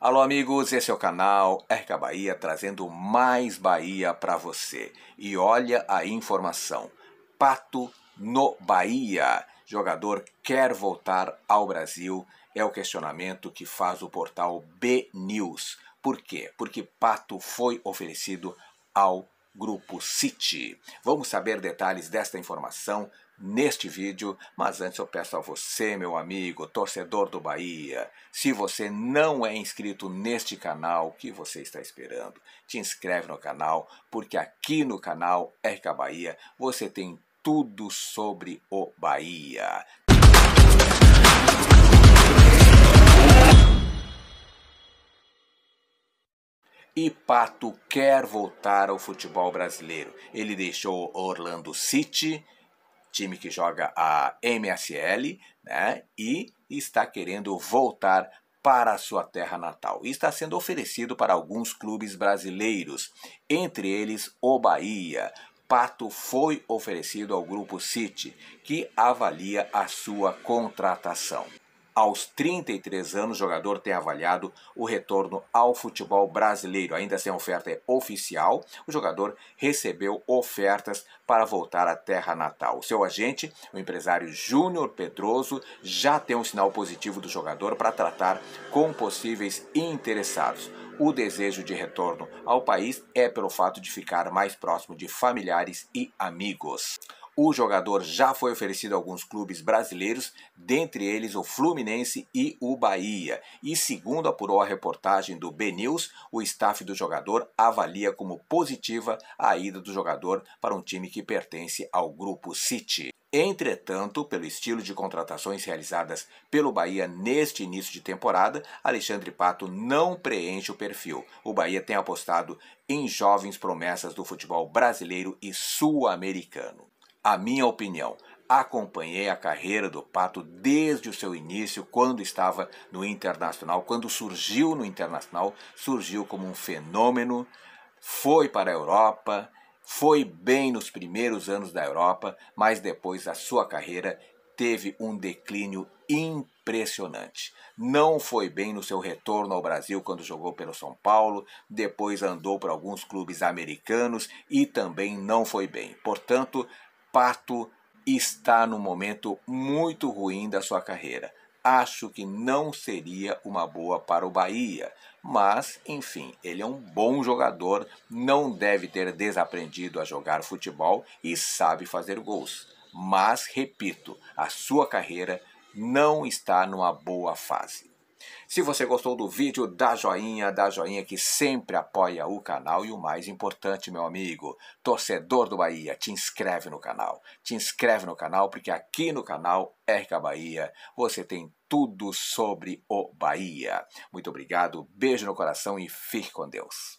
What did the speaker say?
Alô amigos, esse é o canal RK Bahia trazendo mais Bahia para você. E olha a informação. Pato no Bahia. Jogador quer voltar ao Brasil é o questionamento que faz o portal B News. Por quê? Porque Pato foi oferecido ao Grupo City. Vamos saber detalhes desta informação neste vídeo, mas antes eu peço a você, meu amigo, torcedor do Bahia, se você não é inscrito neste canal, o que você está esperando? Te inscreve no canal, porque aqui no canal RK Bahia você tem tudo sobre o Bahia. E Pato quer voltar ao futebol brasileiro. Ele deixou Orlando City, time que joga a MSL, né? E está querendo voltar para a sua terra natal. E está sendo oferecido para alguns clubes brasileiros, entre eles o Bahia. Pato foi oferecido ao Grupo City, que avalia a sua contratação. Aos 33 anos, o jogador tem avaliado o retorno ao futebol brasileiro. Ainda sem oferta oficial, o jogador recebeu ofertas para voltar à terra natal. O seu agente, o empresário Júnior Pedroso, já tem um sinal positivo do jogador para tratar com possíveis interessados. O desejo de retorno ao país é pelo fato de ficar mais próximo de familiares e amigos. O jogador já foi oferecido a alguns clubes brasileiros, dentre eles o Fluminense e o Bahia. E segundo apurou a reportagem do B News, o staff do jogador avalia como positiva a ida do jogador para um time que pertence ao grupo City. Entretanto, pelo estilo de contratações realizadas pelo Bahia neste início de temporada, Alexandre Pato não preenche o perfil. O Bahia tem apostado em jovens promessas do futebol brasileiro e sul-americano. A minha opinião. Acompanhei a carreira do Pato desde o seu início, quando estava no Internacional, quando surgiu no Internacional, surgiu como um fenômeno, foi para a Europa, foi bem nos primeiros anos da Europa, mas depois a sua carreira teve um declínio impressionante. Não foi bem no seu retorno ao Brasil quando jogou pelo São Paulo, depois andou para alguns clubes americanos e também não foi bem. Portanto, Pato está num momento muito ruim da sua carreira. Acho que não seria uma boa para o Bahia, mas enfim, ele é um bom jogador, não deve ter desaprendido a jogar futebol e sabe fazer gols. Mas repito, a sua carreira não está numa boa fase. Se você gostou do vídeo, dá joinha, dá joinha que sempre apoia o canal e o mais importante, meu amigo, torcedor do Bahia, te inscreve no canal. Te inscreve no canal porque aqui no canal RK Bahia você tem tudo sobre o Bahia. Muito obrigado, beijo no coração e fique com Deus.